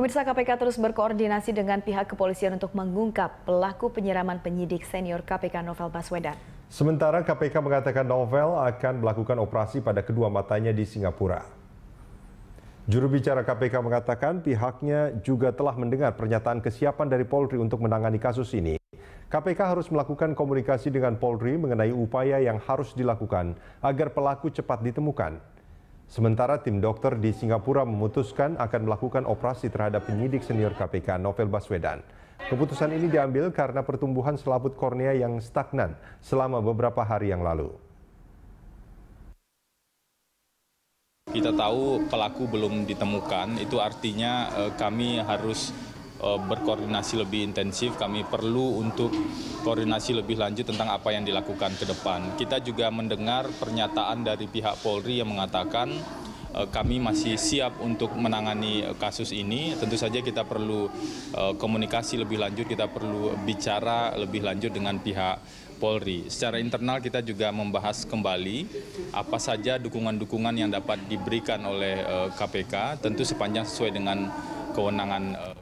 Pemirsa KPK terus berkoordinasi dengan pihak kepolisian untuk mengungkap pelaku penyiraman penyidik senior KPK Novel Baswedan. Sementara KPK mengatakan Novel akan melakukan operasi pada kedua matanya di Singapura. Juru bicara KPK mengatakan pihaknya juga telah mendengar pernyataan kesiapan dari Polri untuk menangani kasus ini. KPK harus melakukan komunikasi dengan Polri mengenai upaya yang harus dilakukan agar pelaku cepat ditemukan. Sementara tim dokter di Singapura memutuskan akan melakukan operasi terhadap penyidik senior KPK Novel Baswedan. Keputusan ini diambil karena pertumbuhan selaput kornea yang stagnan selama beberapa hari yang lalu. Kita tahu pelaku belum ditemukan, itu artinya eh, kami harus Eh, berkoordinasi lebih intensif, kami perlu untuk koordinasi lebih lanjut tentang apa yang dilakukan ke depan. Kita juga mendengar pernyataan dari pihak Polri yang mengatakan eh, kami masih siap untuk menangani eh, kasus ini. Tentu saja kita perlu komunikasi lebih lanjut, kita perlu bicara lebih lanjut dengan pihak Polri. Secara internal kita juga membahas kembali apa saja dukungan-dukungan yang dapat diberikan oleh KPK, tentu sepanjang sesuai dengan kewenangan